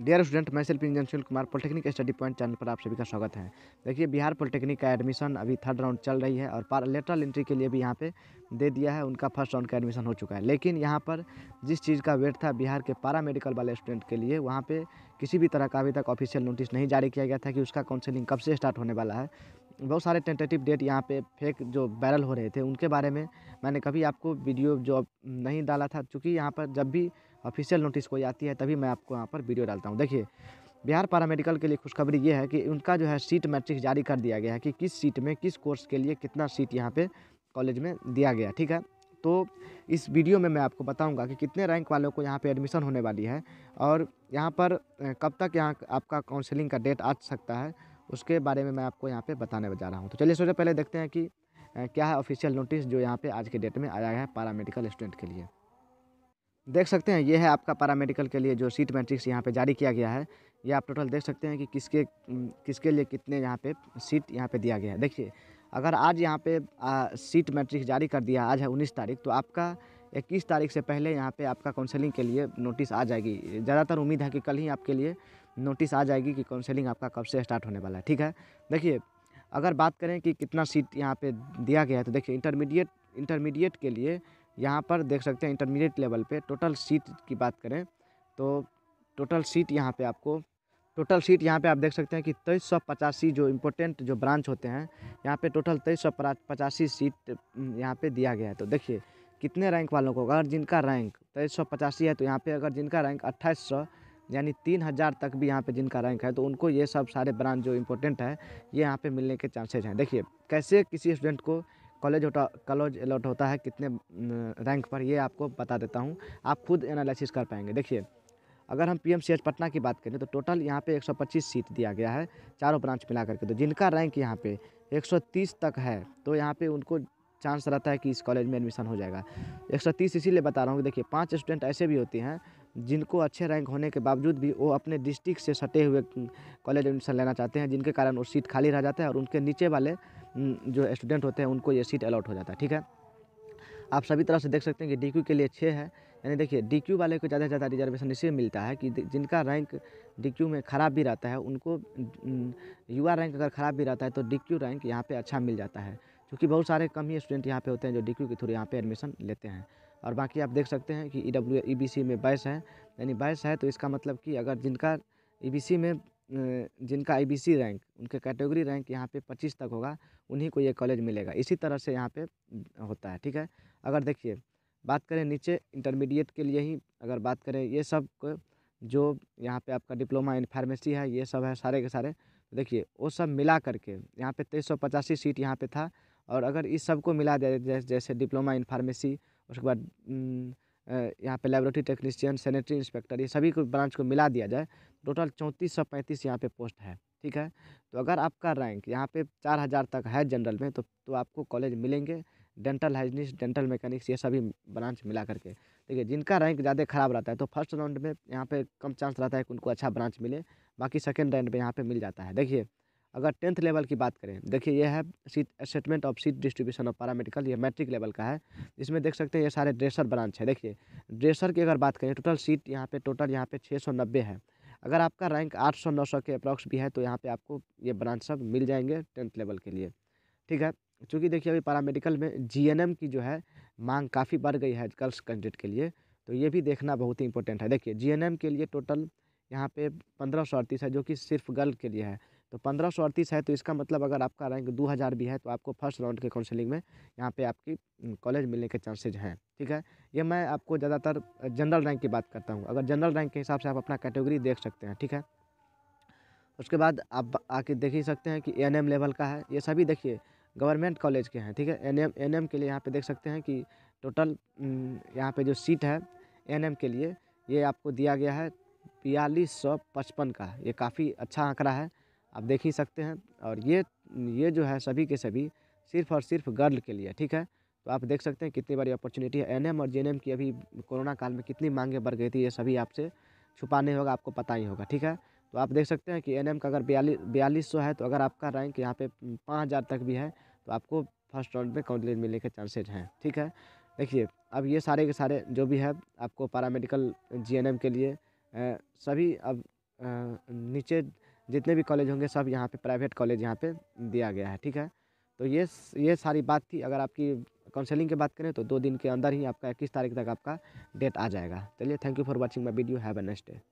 dear student मैं सेल्फ इंजन Sunil Kumar polytechnic study point channel पर आप सभी का स्वागत है देखिए बिहार पॉलिटेक्निक का एडमिशन अभी थर्ड राउंड चल रही है और पार लेटरल एंट्री के लिए भी यहाँ पे दे दिया है उनका फर्स्ट राउंड का एडमिशन हो चुका है लेकिन यहाँ पर जिस चीज़ का वेट था बिहार के पारा मेडिकल वाले स्टूडेंट के लिए वहाँ पर किसी भी तरह का अभी तक ऑफिशियल नोटिस नहीं जारी किया गया था कि उसका काउंसिलिंग कब से स्टार्ट होने वाला है बहुत सारे टेंटेटिव डेट यहाँ पे फेक जो वायरल हो रहे थे उनके बारे में मैंने कभी आपको वीडियो जो नहीं डाला था चूँकि यहाँ पर जब भी ऑफिशियल नोटिस कोई आती है तभी मैं आपको यहाँ पर वीडियो डालता हूँ देखिए बिहार पैरामेडिकल के लिए खुशखबरी ये है कि उनका जो है सीट मैट्रिक्स जारी कर दिया गया है कि किस सीट में किस कोर्स के लिए कितना सीट यहाँ पे कॉलेज में दिया गया ठीक है तो इस वीडियो में मैं आपको बताऊंगा कि कितने रैंक वालों को यहाँ पे एडमिशन होने वाली है और यहाँ पर कब तक यहाँ आपका काउंसलिंग का डेट आ सकता है उसके बारे में मैं आपको यहाँ पे बताने जा रहा हूँ तो चलिए सबसे पहले देखते हैं कि क्या है ऑफिशियल नोटिस जो यहाँ पे आज के डेट में आया है पैरामेडिकल स्टूडेंट के लिए देख सकते हैं ये है आपका पैरामेडिकल के लिए जो सीट मैट्रिक्स यहाँ पे जारी किया गया है ये आप टोटल देख सकते हैं कि किसके किसके लिए कितने यहाँ पे सीट यहाँ पे दिया गया है देखिए अगर आज यहाँ पे आ, सीट मैट्रिक्स जारी कर दिया आज है उन्नीस तारीख तो आपका इक्कीस तारीख से पहले यहाँ पर आपका काउंसलिंग के लिए नोटिस आ जाएगी ज़्यादातर उम्मीद है कि कल ही आपके लिए नोटिस आ जाएगी कि काउंसलिंग आपका कब से स्टार्ट होने वाला है ठीक है देखिए अगर बात करें कि कितना सीट यहाँ पे दिया गया है तो देखिए इंटरमीडिएट इंटरमीडिएट के लिए यहाँ पर देख सकते हैं इंटरमीडिएट लेवल पे टोटल सीट की बात करें तो टोटल सीट यहाँ पे आपको टोटल सीट यहाँ पे आप देख सकते हैं कि तेईस सौ पचासी जो इम्पोर्टेंट जो ब्रांच होते हैं यहाँ पे टोटल तेईस सौ पचासी सीट हम्म, यहाँ पे दिया गया है तो देखिए कितने रैंक वालों को अगर जिनका रैंक तेईस सौ पचासी है तो यहाँ पे अगर जिनका रैंक अट्ठाईस सौ यानी तीन हज़ार तक भी यहाँ पे जिनका रैंक है तो उनको ये सब सारे ब्रांच जो इम्पोर्टेंट है ये यहाँ पे मिलने के चांसेज हैं देखिए कैसे किसी स्टूडेंट को कॉलेज होता कॉलेज अलॉट होता है कितने रैंक पर ये आपको बता देता हूँ आप खुद एनालिसिस कर पाएंगे देखिए अगर हम P M C H Patna की बात करें तो टोटल यहाँ पे 125 सीट दिया गया है चारों ब्रांच मिला करके तो जिनका रैंक यहाँ पे 130 तक है तो यहाँ पे उनको चांस रहता है कि इस कॉलेज में एडमिशन हो जाएगा 130 इसीलिए बता रहा हूँ कि देखिए पाँच स्टूडेंट ऐसे भी होते हैं जिनको अच्छे रैंक होने के बावजूद भी वो अपने डिस्ट्रिक्ट से सटे हुए कॉलेज एडमिशन लेना चाहते हैं जिनके कारण वो सीट खाली रह जाता है और उनके नीचे वाले जो स्टूडेंट होते हैं उनको ये सीट अलाट हो जाता है ठीक है आप सभी तरह से देख सकते हैं कि डी के लिए छः है यानी देखिए डी वाले को ज़्यादा से ज़्यादा रिजर्वेशन इसलिए मिलता है कि जिनका रैंक डी में ख़राब भी रहता है उनको युवा रैंक अगर ख़राब भी रहता है तो डी रैंक यहाँ पर अच्छा मिल जाता है क्योंकि बहुत सारे कम ही स्टूडेंट यहाँ पे होते हैं जो डी के थ्रू यहाँ पे एडमिशन लेते हैं और बाकी आप देख सकते हैं कि E W E B C में बाईस है यानी बाईस है तो इसका मतलब कि अगर जिनका ई बी सी में जिनका आई बी सी रैंक उनके कैटेगरी रैंक यहाँ पे पच्चीस तक होगा उन्हीं को ये कॉलेज मिलेगा इसी तरह से यहाँ पे होता है ठीक है अगर देखिए बात करें नीचे इंटरमीडिएट के लिए ही अगर बात करें ये सब को जो यहाँ पे आपका डिप्लोमा इन फार्मेसी है ये सब है सारे के सारे तो देखिए वो सब मिला करके यहाँ पे तेईस सौ पचासी सीट यहाँ पर था और अगर इस सब को मिला जाए जैसे डिप्लोमा इन फार्मेसी उसके बाद यहाँ पे लेबोरेटरी टेक्नीशियन सैनिटरी इंस्पेक्टर ये सभी को ब्रांच को मिला दिया जाए टोटल चौंतीस सौ पैंतीस यहाँ पे पोस्ट है ठीक है तो अगर आपका रैंक यहाँ पे चार हज़ार तक है जनरल में तो तो आपको कॉलेज मिलेंगे डेंटल हाइजीनिस्ट डेंटल मैकेनिक्स ये सभी ब्रांच मिला करके देखिए जिनका रैंक ज़्यादा ख़राब रहता है तो फर्स्ट राउंड में यहाँ पर कम चांस रहता है कि उनको अच्छा ब्रांच मिले बाकी सेकेंड राउंड में यहाँ पर मिल जाता है देखिए अगर टेंथ लेवल की बात करें देखिए यह है seat statement of seat distribution of paramedical ये मैट्रिक लेवल का है इसमें देख सकते हैं ये सारे ड्रेसर ब्रांच है देखिए ड्रेसर की अगर बात करें टोटल सीट यहाँ पे टोटल यहाँ पे छः सौ नब्बे है अगर आपका रैंक आठ सौ नौ सौ के अप्रॉक्स भी है तो यहाँ पर आपको ये ब्रांच सब मिल जाएंगे टेंथ लेवल के लिए ठीक है चूँकि देखिए अभी पैरामेडिकल में जी की जो है मांग काफ़ी बढ़ गई है गर्ल्स कैंडिडेट के लिए तो ये भी देखना बहुत ही इंपॉर्टेंट है देखिए जी के लिए टोटल यहाँ पे पंद्रह सौ अड़तीस है जो कि सिर्फ गर्ल के लिए है तो पंद्रह सौ अड़तीस है तो इसका मतलब अगर आपका रैंक दो हज़ार भी है तो आपको फर्स्ट राउंड के काउंसलिंग में यहाँ पे आपकी कॉलेज मिलने के चांसेज हैं ठीक है ये मैं आपको ज़्यादातर जनरल रैंक की बात करता हूँ अगर जनरल रैंक के हिसाब से आप अपना कैटेगरी देख सकते हैं ठीक है उसके बाद आप आके देख ही सकते हैं कि एन लेवल का है ये सभी देखिए गवर्नमेंट कॉलेज के हैं ठीक है एन एम के लिए यहाँ पर देख सकते हैं कि टोटल यहाँ पर जो सीट है एन के लिए ये आपको दिया गया है बयालीस सौ पचपन का ये काफ़ी अच्छा आंकड़ा है आप देख ही सकते हैं और ये ये जो है सभी के सभी सिर्फ और सिर्फ गर्ल के लिए ठीक है तो आप देख सकते हैं कितनी बड़ी अपॉर्चुनिटी है एन और जे की अभी कोरोना काल में कितनी मांगे बढ़ गई थी ये सभी आपसे छुपाने होगा आपको पता ही होगा ठीक है तो आप देख सकते हैं कि एन का अगर बयालीस बयालीस सौ है तो अगर आपका रैंक यहाँ पे पाँच हज़ार तक भी है तो आपको फर्स्ट राउंड में कॉलेज मिलने के चांसेज हैं ठीक है देखिए अब ये सारे के सारे जो भी है आपको पैरामेडिकल जी के लिए सभी अब नीचे जितने भी कॉलेज होंगे सब यहाँ पे प्राइवेट कॉलेज यहाँ पे दिया गया है ठीक है तो ये ये सारी बात थी अगर आपकी काउंसलिंग की बात करें तो दो दिन के अंदर ही आपका इक्कीस तारीख तक आपका डेट आ जाएगा चलिए thank you for watching my video have a next day